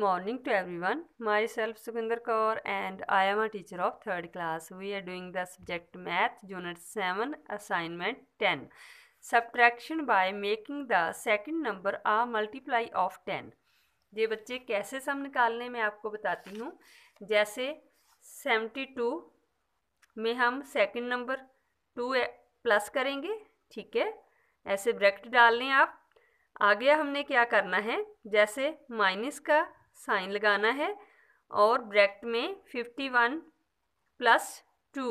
good morning to everyone myself Sukhinder Kaur and I am a teacher of third class we are doing the subject math unit seven assignment ten subtraction by making the second number a multiply of ten ये बच्चे कैसे सम निकालने मैं आपको बताती हूँ जैसे seventy two में हम सेकेंड नंबर टू प्लस करेंगे ठीक है ऐसे ब्रैक्ट डाल लें आप आगे हमने क्या करना है जैसे माइनस का साइन लगाना है और ब्रैकेट में फिफ्टी वन प्लस टू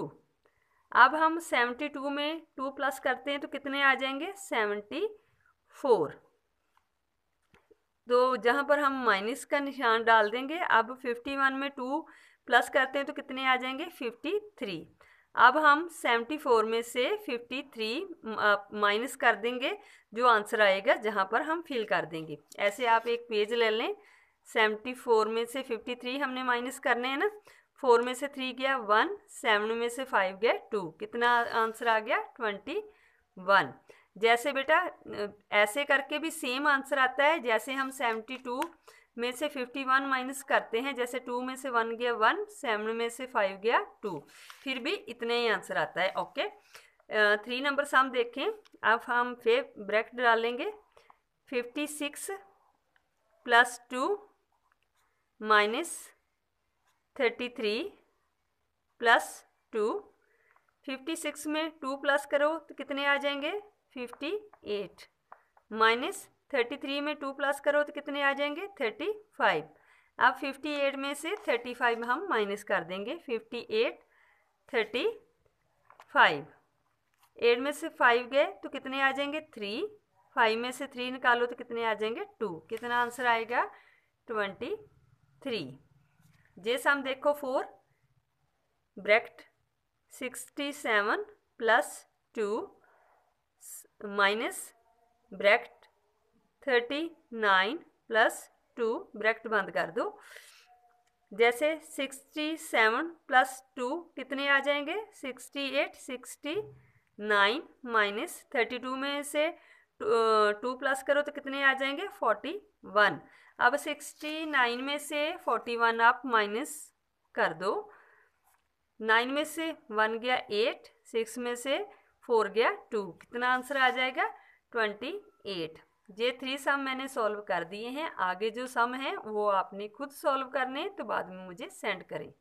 अब हम सेवेंटी टू में टू प्लस करते हैं तो कितने आ जाएंगे सेवेंटी फोर तो जहाँ पर हम माइनस का निशान डाल देंगे अब फिफ्टी वन में टू प्लस करते हैं तो कितने आ जाएंगे फिफ्टी थ्री अब हम सेवेंटी फोर में से फिफ्टी थ्री माइनस कर देंगे जो आंसर आएगा जहाँ पर हम फिल कर देंगे ऐसे आप एक पेज ले लें सेवेंटी फोर में से फिफ्टी थ्री हमने माइनस करने हैं ना फोर में से थ्री गया वन सेवन में से फाइव गया टू कितना आंसर आ गया ट्वेंटी वन जैसे बेटा ऐसे करके भी सेम आंसर आता है जैसे हम सेवेंटी टू में से फिफ्टी वन माइनस करते हैं जैसे टू में से वन गया वन सेवन में से फाइव गया टू फिर भी इतने ही आंसर आता है ओके थ्री नंबर सम देखें अब हम फिर ब्रैकेट डालेंगे fifty six plus two minus thirty three plus two fifty six में टू प्लस करो तो कितने आ जाएंगे fifty eight minus thirty three में टू प्लस करो तो कितने आ जाएंगे थर्टी फाइव अब फिफ्टी एट में से थर्टी फाइव हम माइनस कर देंगे fifty eight thirty five eight में से फाइव गए तो कितने आ जाएंगे थ्री फाइव में से थ्री निकालो तो कितने आ जाएंगे टू कितना आंसर आएगा ट्वेंटी थ्री जे सम देखो four bracket sixty seven plus two minus bracket thirty nine plus two bracket बंद कर दो जैसे सिक्सटी सेवन प्लस टू कितने आ जाएंगे sixty eight sixty nine minus thirty two में से टू प्लस करो तो कितने आ जाएंगे फोर्टी वन अब सिक्सटी नाइन में से फोर्टी वन आप माइनस कर दो नाइन में से वन गया एट सिक्स में से फोर गया टू कितना आंसर आ जाएगा ट्वेंटी एट ये थ्री सम मैंने सॉल्व कर दिए हैं आगे जो सम हैं वो आपने खुद सॉल्व करने तो बाद में मुझे सेंड करें